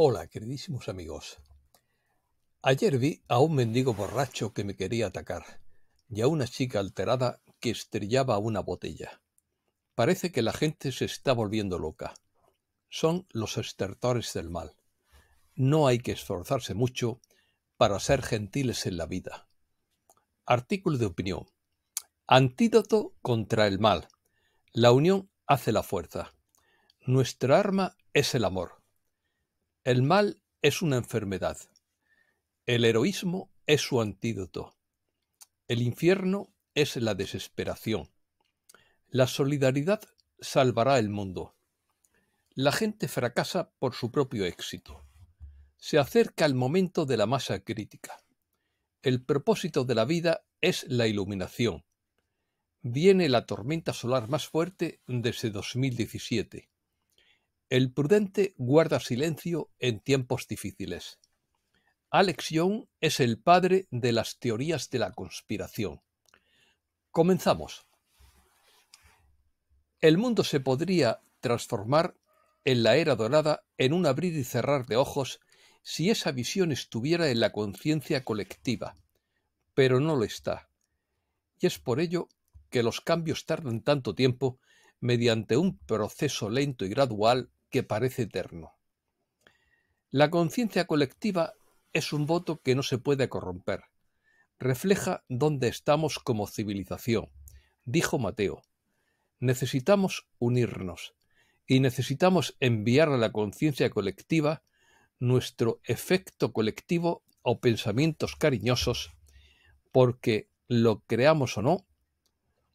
Hola, queridísimos amigos. Ayer vi a un mendigo borracho que me quería atacar y a una chica alterada que estrellaba una botella. Parece que la gente se está volviendo loca. Son los estertores del mal. No hay que esforzarse mucho para ser gentiles en la vida. Artículo de opinión. Antídoto contra el mal. La unión hace la fuerza. Nuestra arma es el amor el mal es una enfermedad. El heroísmo es su antídoto. El infierno es la desesperación. La solidaridad salvará el mundo. La gente fracasa por su propio éxito. Se acerca el momento de la masa crítica. El propósito de la vida es la iluminación. Viene la tormenta solar más fuerte desde 2017. El prudente guarda silencio en tiempos difíciles. Alex Young es el padre de las teorías de la conspiración. Comenzamos. El mundo se podría transformar en la era dorada en un abrir y cerrar de ojos si esa visión estuviera en la conciencia colectiva, pero no lo está. Y es por ello que los cambios tardan tanto tiempo mediante un proceso lento y gradual que parece eterno. La conciencia colectiva es un voto que no se puede corromper. Refleja dónde estamos como civilización, dijo Mateo. Necesitamos unirnos y necesitamos enviar a la conciencia colectiva nuestro efecto colectivo o pensamientos cariñosos, porque lo creamos o no,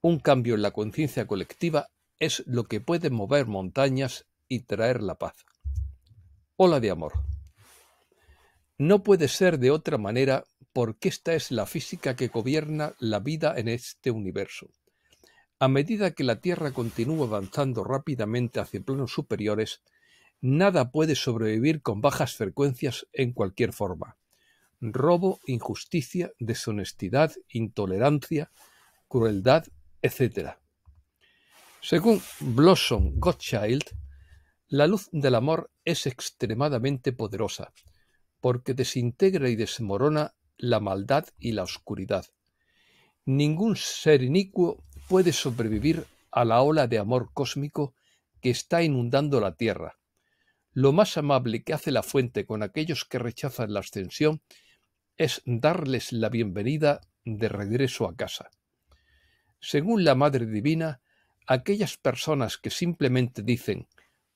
un cambio en la conciencia colectiva es lo que puede mover montañas y traer la paz. Hola de amor. No puede ser de otra manera porque esta es la física que gobierna la vida en este universo. A medida que la Tierra continúa avanzando rápidamente hacia planos superiores, nada puede sobrevivir con bajas frecuencias en cualquier forma. Robo, injusticia, deshonestidad, intolerancia, crueldad, etc. Según Blossom Gottschild, la luz del amor es extremadamente poderosa, porque desintegra y desmorona la maldad y la oscuridad. Ningún ser inicuo puede sobrevivir a la ola de amor cósmico que está inundando la Tierra. Lo más amable que hace la fuente con aquellos que rechazan la ascensión es darles la bienvenida de regreso a casa. Según la Madre Divina, aquellas personas que simplemente dicen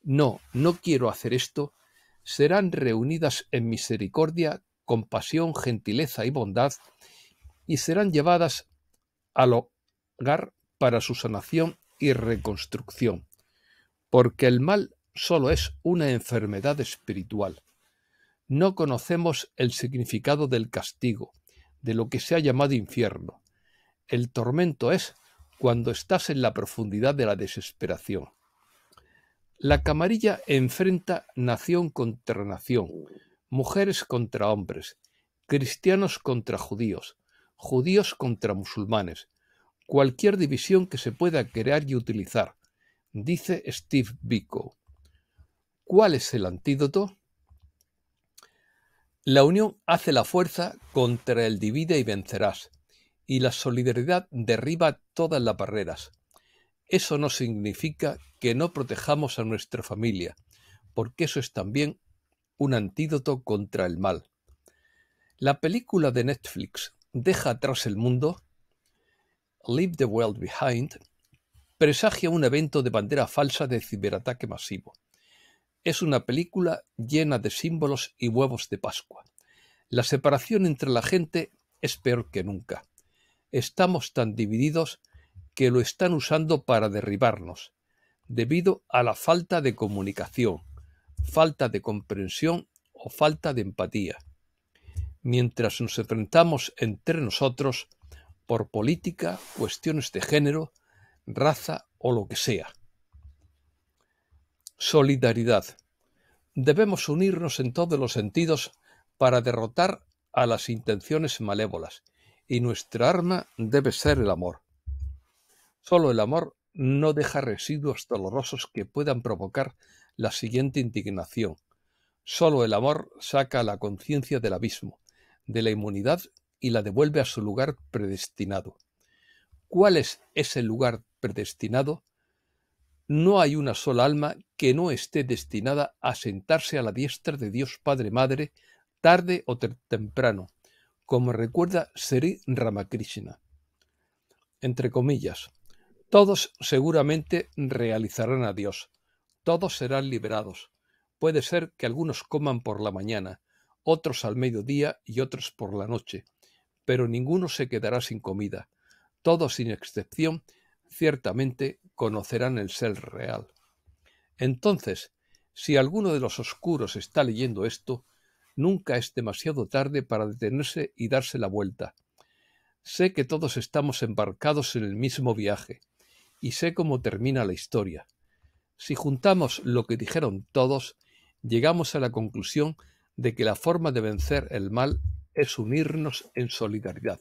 no, no quiero hacer esto, serán reunidas en misericordia, compasión, gentileza y bondad, y serán llevadas al hogar para su sanación y reconstrucción, porque el mal solo es una enfermedad espiritual. No conocemos el significado del castigo, de lo que se ha llamado infierno. El tormento es cuando estás en la profundidad de la desesperación. La camarilla enfrenta nación contra nación, mujeres contra hombres, cristianos contra judíos, judíos contra musulmanes, cualquier división que se pueda crear y utilizar, dice Steve Biko. ¿Cuál es el antídoto? La unión hace la fuerza contra el divide y vencerás, y la solidaridad derriba todas las barreras. Eso no significa que no protejamos a nuestra familia, porque eso es también un antídoto contra el mal. La película de Netflix Deja atrás el mundo, Leave the World Behind, presagia un evento de bandera falsa de ciberataque masivo. Es una película llena de símbolos y huevos de Pascua. La separación entre la gente es peor que nunca. Estamos tan divididos que lo están usando para derribarnos, debido a la falta de comunicación, falta de comprensión o falta de empatía. Mientras nos enfrentamos entre nosotros por política, cuestiones de género, raza o lo que sea. Solidaridad. Debemos unirnos en todos los sentidos para derrotar a las intenciones malévolas, y nuestra arma debe ser el amor. Solo el amor no deja residuos dolorosos que puedan provocar la siguiente indignación. Solo el amor saca la conciencia del abismo, de la inmunidad y la devuelve a su lugar predestinado. ¿Cuál es ese lugar predestinado? No hay una sola alma que no esté destinada a sentarse a la diestra de Dios Padre Madre tarde o temprano, como recuerda Sri Ramakrishna. Entre comillas, todos seguramente realizarán a Dios, todos serán liberados. Puede ser que algunos coman por la mañana, otros al mediodía y otros por la noche, pero ninguno se quedará sin comida. Todos sin excepción, ciertamente conocerán el ser real. Entonces, si alguno de los oscuros está leyendo esto, nunca es demasiado tarde para detenerse y darse la vuelta. Sé que todos estamos embarcados en el mismo viaje, y sé cómo termina la historia. Si juntamos lo que dijeron todos, llegamos a la conclusión de que la forma de vencer el mal es unirnos en solidaridad.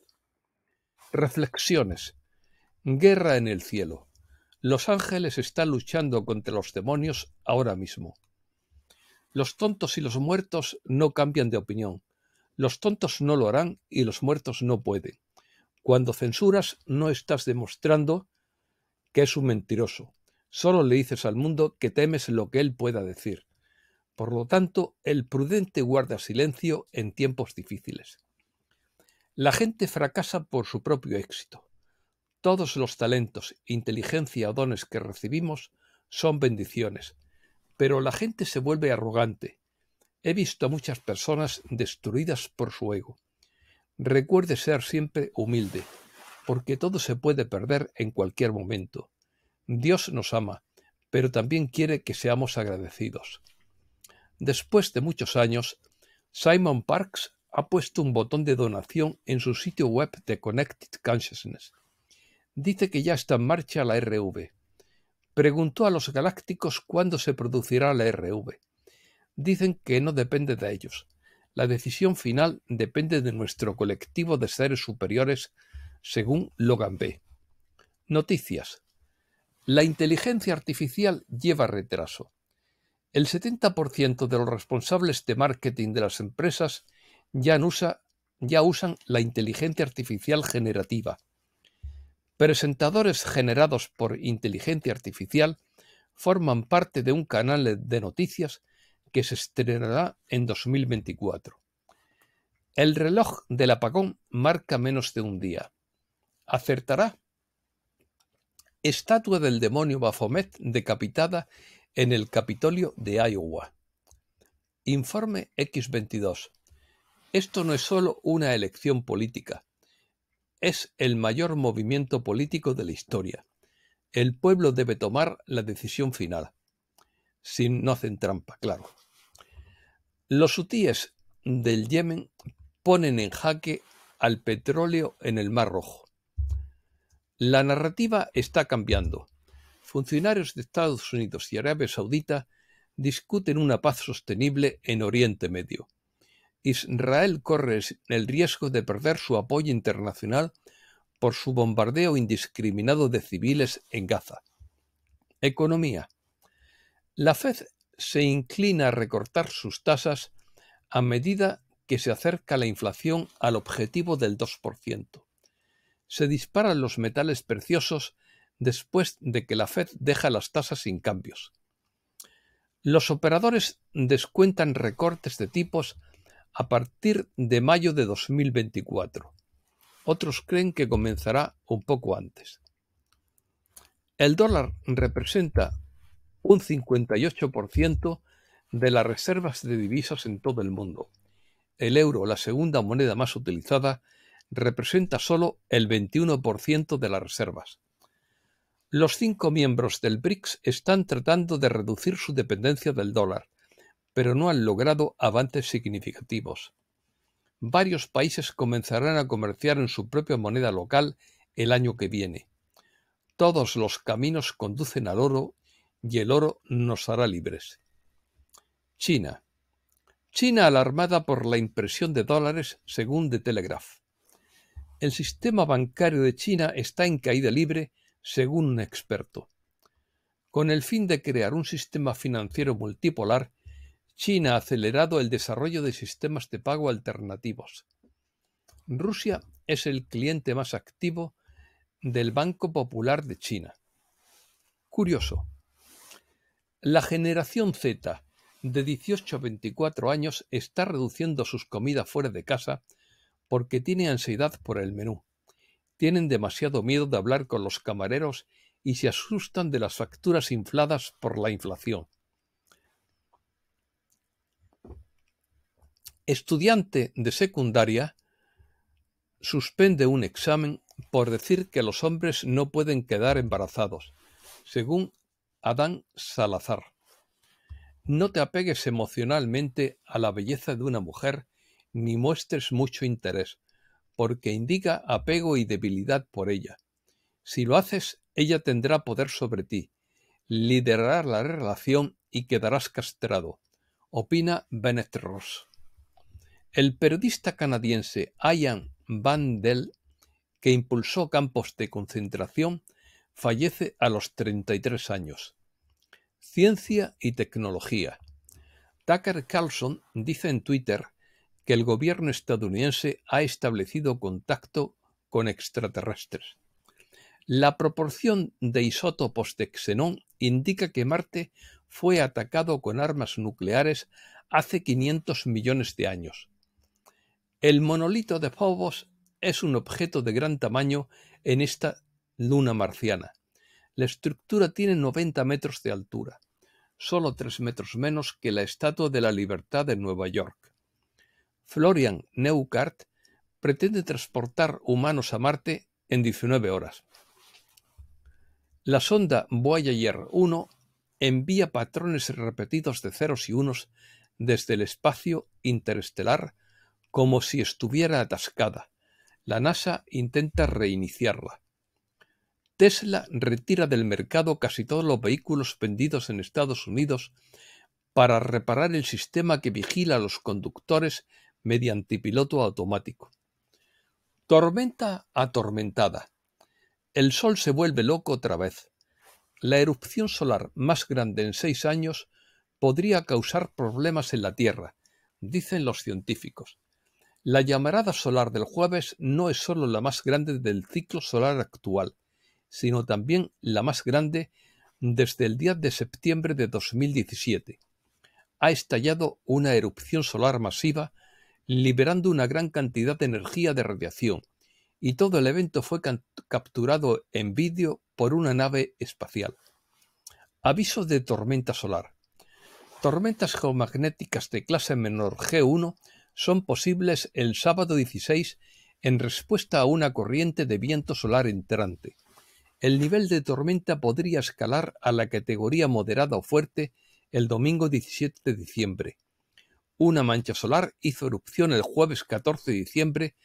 Reflexiones. Guerra en el cielo. Los ángeles están luchando contra los demonios ahora mismo. Los tontos y los muertos no cambian de opinión. Los tontos no lo harán y los muertos no pueden. Cuando censuras no estás demostrando que es un mentiroso. Solo le dices al mundo que temes lo que él pueda decir. Por lo tanto, el prudente guarda silencio en tiempos difíciles. La gente fracasa por su propio éxito. Todos los talentos, inteligencia o dones que recibimos son bendiciones, pero la gente se vuelve arrogante. He visto a muchas personas destruidas por su ego. Recuerde ser siempre humilde, porque todo se puede perder en cualquier momento. Dios nos ama, pero también quiere que seamos agradecidos. Después de muchos años, Simon Parks ha puesto un botón de donación en su sitio web de Connected Consciousness. Dice que ya está en marcha la RV. Preguntó a los galácticos cuándo se producirá la RV. Dicen que no depende de ellos. La decisión final depende de nuestro colectivo de seres superiores según Logan B. Noticias. La inteligencia artificial lleva retraso. El 70% de los responsables de marketing de las empresas ya, usa, ya usan la inteligencia artificial generativa. Presentadores generados por inteligencia artificial forman parte de un canal de noticias que se estrenará en 2024. El reloj del apagón marca menos de un día acertará. Estatua del demonio Baphomet decapitada en el Capitolio de Iowa. Informe X22. Esto no es solo una elección política, es el mayor movimiento político de la historia. El pueblo debe tomar la decisión final. Si no hacen trampa, claro. Los hutíes del Yemen ponen en jaque al petróleo en el Mar Rojo. La narrativa está cambiando. Funcionarios de Estados Unidos y Arabia Saudita discuten una paz sostenible en Oriente Medio. Israel corre el riesgo de perder su apoyo internacional por su bombardeo indiscriminado de civiles en Gaza. Economía. La Fed se inclina a recortar sus tasas a medida que se acerca la inflación al objetivo del 2% se disparan los metales preciosos después de que la Fed deja las tasas sin cambios. Los operadores descuentan recortes de tipos a partir de mayo de 2024. Otros creen que comenzará un poco antes. El dólar representa un 58% de las reservas de divisas en todo el mundo. El euro, la segunda moneda más utilizada, representa solo el 21% de las reservas. Los cinco miembros del BRICS están tratando de reducir su dependencia del dólar, pero no han logrado avances significativos. Varios países comenzarán a comerciar en su propia moneda local el año que viene. Todos los caminos conducen al oro y el oro nos hará libres. China. China alarmada por la impresión de dólares según The Telegraph. El sistema bancario de China está en caída libre, según un experto. Con el fin de crear un sistema financiero multipolar, China ha acelerado el desarrollo de sistemas de pago alternativos. Rusia es el cliente más activo del Banco Popular de China. Curioso. La generación Z de 18 a 24 años está reduciendo sus comidas fuera de casa porque tiene ansiedad por el menú. Tienen demasiado miedo de hablar con los camareros y se asustan de las facturas infladas por la inflación. Estudiante de secundaria suspende un examen por decir que los hombres no pueden quedar embarazados, según Adán Salazar. No te apegues emocionalmente a la belleza de una mujer ni muestres mucho interés, porque indica apego y debilidad por ella. Si lo haces, ella tendrá poder sobre ti, liderará la relación y quedarás castrado. Opina Bennett Ross. El periodista canadiense Ian Van Dell, que impulsó campos de concentración, fallece a los 33 años. Ciencia y tecnología. Tucker Carlson dice en Twitter que el gobierno estadounidense ha establecido contacto con extraterrestres. La proporción de isótopos de xenón indica que Marte fue atacado con armas nucleares hace 500 millones de años. El monolito de Phobos es un objeto de gran tamaño en esta luna marciana. La estructura tiene 90 metros de altura, solo 3 metros menos que la Estatua de la Libertad de Nueva York. Florian Neukart pretende transportar humanos a Marte en 19 horas. La sonda Voyager 1 envía patrones repetidos de ceros y unos desde el espacio interestelar como si estuviera atascada. La NASA intenta reiniciarla. Tesla retira del mercado casi todos los vehículos vendidos en Estados Unidos para reparar el sistema que vigila a los conductores mediante piloto automático. Tormenta atormentada. El sol se vuelve loco otra vez. La erupción solar más grande en seis años podría causar problemas en la Tierra, dicen los científicos. La llamarada solar del jueves no es sólo la más grande del ciclo solar actual, sino también la más grande desde el día de septiembre de 2017. Ha estallado una erupción solar masiva liberando una gran cantidad de energía de radiación, y todo el evento fue capturado en vídeo por una nave espacial. Aviso de tormenta solar. Tormentas geomagnéticas de clase menor G1 son posibles el sábado 16 en respuesta a una corriente de viento solar entrante. El nivel de tormenta podría escalar a la categoría moderada o fuerte el domingo 17 de diciembre. Una mancha solar hizo erupción el jueves 14 de diciembre,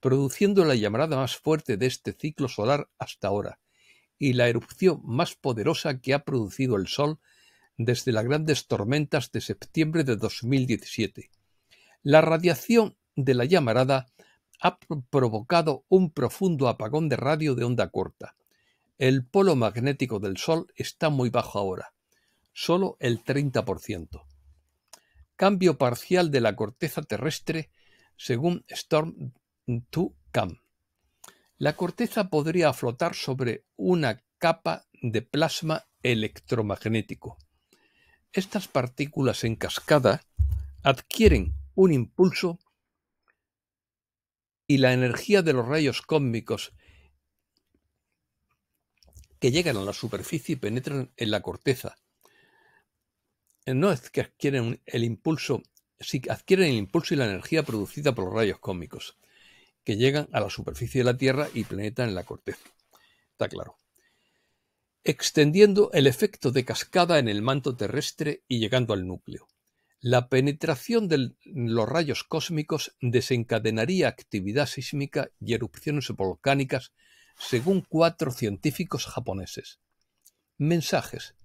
produciendo la llamarada más fuerte de este ciclo solar hasta ahora, y la erupción más poderosa que ha producido el Sol desde las grandes tormentas de septiembre de 2017. La radiación de la llamarada ha provocado un profundo apagón de radio de onda corta. El polo magnético del Sol está muy bajo ahora, solo el 30%. Cambio parcial de la corteza terrestre según Storm to cam La corteza podría flotar sobre una capa de plasma electromagnético. Estas partículas en cascada adquieren un impulso y la energía de los rayos cósmicos que llegan a la superficie y penetran en la corteza, eh, no es que adquieren el impulso, adquieren el impulso y la energía producida por los rayos cósmicos, que llegan a la superficie de la Tierra y planetan en la corteza. Está claro. Extendiendo el efecto de cascada en el manto terrestre y llegando al núcleo. La penetración de los rayos cósmicos desencadenaría actividad sísmica y erupciones volcánicas, según cuatro científicos japoneses. Mensajes.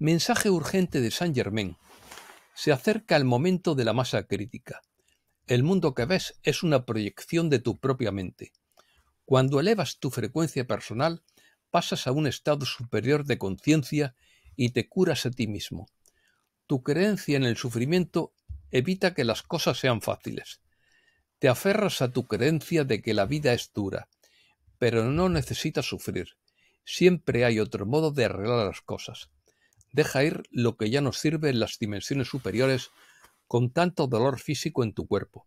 Mensaje urgente de Saint Germain. Se acerca el momento de la masa crítica. El mundo que ves es una proyección de tu propia mente. Cuando elevas tu frecuencia personal, pasas a un estado superior de conciencia y te curas a ti mismo. Tu creencia en el sufrimiento evita que las cosas sean fáciles. Te aferras a tu creencia de que la vida es dura, pero no necesitas sufrir. Siempre hay otro modo de arreglar las cosas. Deja ir lo que ya nos sirve en las dimensiones superiores con tanto dolor físico en tu cuerpo.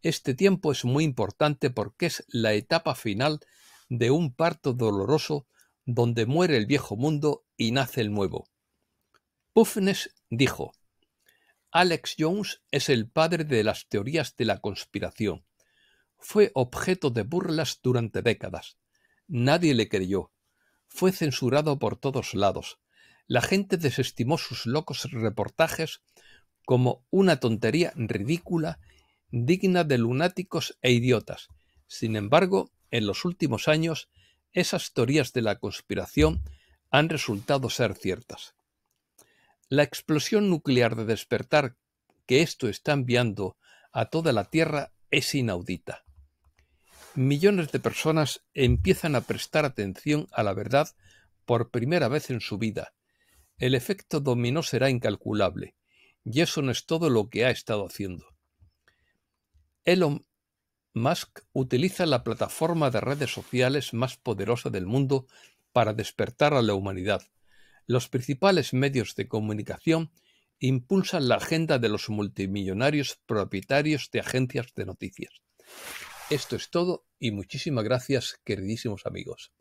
Este tiempo es muy importante porque es la etapa final de un parto doloroso donde muere el viejo mundo y nace el nuevo. Pufnes dijo, Alex Jones es el padre de las teorías de la conspiración. Fue objeto de burlas durante décadas. Nadie le creyó. Fue censurado por todos lados la gente desestimó sus locos reportajes como una tontería ridícula digna de lunáticos e idiotas. Sin embargo, en los últimos años, esas teorías de la conspiración han resultado ser ciertas. La explosión nuclear de despertar que esto está enviando a toda la Tierra es inaudita. Millones de personas empiezan a prestar atención a la verdad por primera vez en su vida el efecto dominó será incalculable, y eso no es todo lo que ha estado haciendo. Elon Musk utiliza la plataforma de redes sociales más poderosa del mundo para despertar a la humanidad. Los principales medios de comunicación impulsan la agenda de los multimillonarios propietarios de agencias de noticias. Esto es todo y muchísimas gracias, queridísimos amigos.